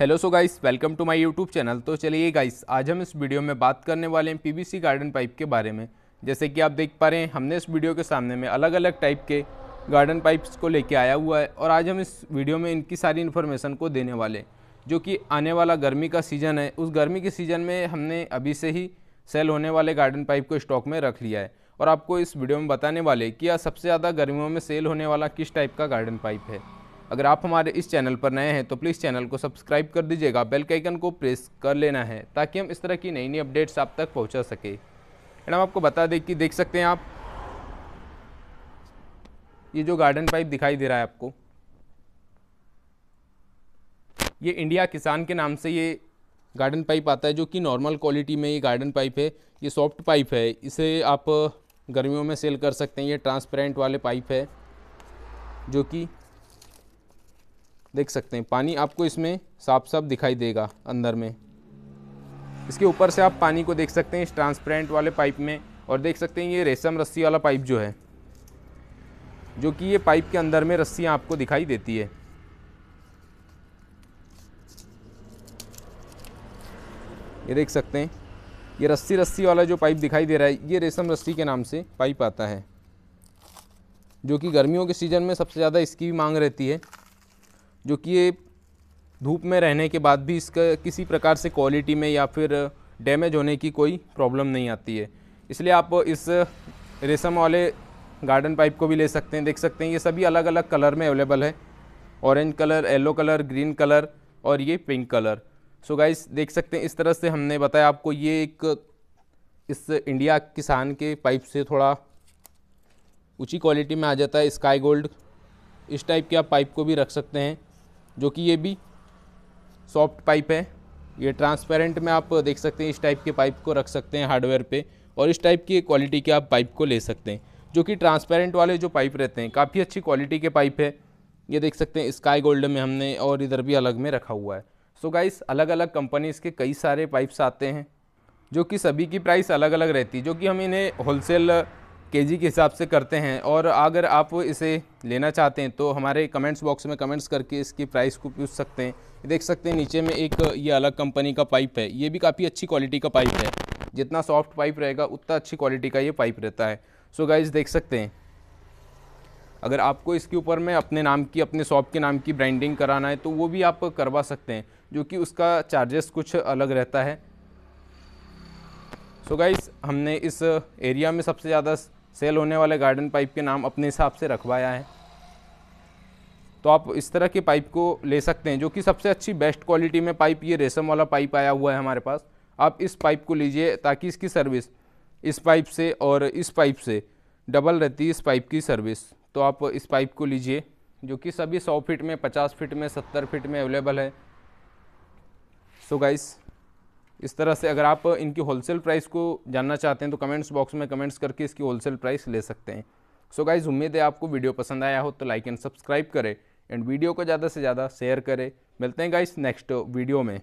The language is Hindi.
hello so guys welcome to my YouTube channel तो चलिए गाइस आज हम इस वीडियो में बात करने वाले हैं पीवीसी गार्डन पाइप के बारे में जैसे कि आप देख पा रहे हैं हमने इस वीडियो के सामने में अलग अलग टाइप के गार्डन पाइप्स को लेके आया हुआ है और आज हम इस वीडियो में इनकी सारी इन्फॉर्मेशन को देने वाले जो कि आने वाला गर्मी का सीज़न है उस गर्मी के सीज़न में हमने अभी से ही सेल होने वाले गार्डन पाइप को स्टॉक में रख लिया है और आपको इस वीडियो में बताने वाले कि यह सबसे ज़्यादा गर्मियों में सेल होने वाला किस टाइप का गार्डन पाइप है अगर आप हमारे इस चैनल पर नए हैं तो प्लीज़ चैनल को सब्सक्राइब कर दीजिएगा बेल के आइकन को प्रेस कर लेना है ताकि हम इस तरह की नई नई अपडेट्स आप तक पहुँचा सके मैडम आपको बता दें कि देख सकते हैं आप ये जो गार्डन पाइप दिखाई दे रहा है आपको ये इंडिया किसान के नाम से ये गार्डन पाइप आता है जो कि नॉर्मल क्वालिटी में ये गार्डन पाइप है ये सॉफ्ट पाइप है इसे आप गर्मियों में सेल कर सकते हैं ये ट्रांसपेरेंट वाले पाइप है जो कि देख सकते हैं पानी आपको इसमें साफ साफ दिखाई देगा अंदर में इसके ऊपर से आप पानी को देख सकते हैं इस ट्रांसपेरेंट वाले पाइप में और देख सकते हैं ये रेशम रस्सी वाला पाइप जो है जो कि ये पाइप के अंदर में रस्सियाँ आपको दिखाई देती है ये देख सकते हैं ये रस्सी रस्सी वाला जो पाइप दिखाई दे रहा है ये रेशम रस्सी के नाम से पाइप आता है जो कि गर्मियों के सीज़न में सबसे ज़्यादा इसकी भी मांग रहती है जो कि ये धूप में रहने के बाद भी इसका किसी प्रकार से क्वालिटी में या फिर डैमेज होने की कोई प्रॉब्लम नहीं आती है इसलिए आप इस रेशम वाले गार्डन पाइप को भी ले सकते हैं देख सकते हैं ये सभी अलग अलग कलर में अवेलेबल है orange colour yellow colour green colour और ये pink colour so so guys देख सकते हैं इस तरह से हमने बताया आपको ये एक इस इंडिया किसान के पाइप से थोड़ा ऊँची क्वालिटी में आ जाता है स्काई गोल्ड इस टाइप के आप पाइप को भी रख सकते हैं जो कि ये भी सॉफ्ट पाइप है ये ट्रांसपेरेंट में आप देख सकते हैं इस टाइप के पाइप को रख सकते हैं हार्डवेयर पे और इस टाइप की क्वालिटी के आप पाइप को ले सकते हैं जो कि ट्रांसपेरेंट वाले जो पाइप रहते हैं काफ़ी अच्छी क्वालिटी के पाइप है ये देख सकते हैं स्काई गोल्ड में हमने और इधर भी अलग में रखा हुआ है सो so गाइस अलग अलग कंपनीज़ के कई सारे पाइप्स आते हैं जो कि सभी की प्राइस अलग अलग रहती है जो कि हम इन्हें होलसेल केजी के हिसाब से करते हैं और अगर आप इसे लेना चाहते हैं तो हमारे कमेंट्स बॉक्स में कमेंट्स करके इसकी प्राइस को पूछ सकते हैं देख सकते हैं नीचे में एक ये अलग कंपनी का पाइप है ये भी काफ़ी अच्छी क्वालिटी का पाइप है जितना सॉफ्ट पाइप रहेगा उतना अच्छी क्वालिटी का ये पाइप रहता है सो so गाइज देख सकते हैं अगर आपको इसके ऊपर में अपने नाम की अपने शॉप के नाम की ब्रांडिंग कराना है तो वो भी आप करवा सकते हैं जो कि उसका चार्जेस कुछ अलग रहता है सो so गाइज हमने इस एरिया में सबसे ज़्यादा सेल होने वाले गार्डन पाइप के नाम अपने हिसाब से रखवाया है तो आप इस तरह के पाइप को ले सकते हैं जो कि सबसे अच्छी बेस्ट क्वालिटी में पाइप ये रेशम वाला पाइप आया हुआ है हमारे पास आप इस पाइप को लीजिए ताकि इसकी सर्विस इस पाइप से और इस पाइप से डबल रहती है इस पाइप की सर्विस तो आप इस पाइप को लीजिए जो कि सभी 100 फीट में 50 फीट में 70 फीट में अवेलेबल है सो so गाइस इस तरह से अगर आप इनकी होलसेल प्राइस को जानना चाहते हैं तो कमेंट्स बॉक्स में कमेंट्स करके इसकी होलसेल प्राइस ले सकते हैं सो गाइज़ उम्मीद है आपको वीडियो पसंद आया हो तो लाइक एंड सब्सक्राइब करें एंड वीडियो को ज़्यादा से ज़्यादा शेयर करें मिलते हैं गाइज़ नेक्स्ट वीडियो में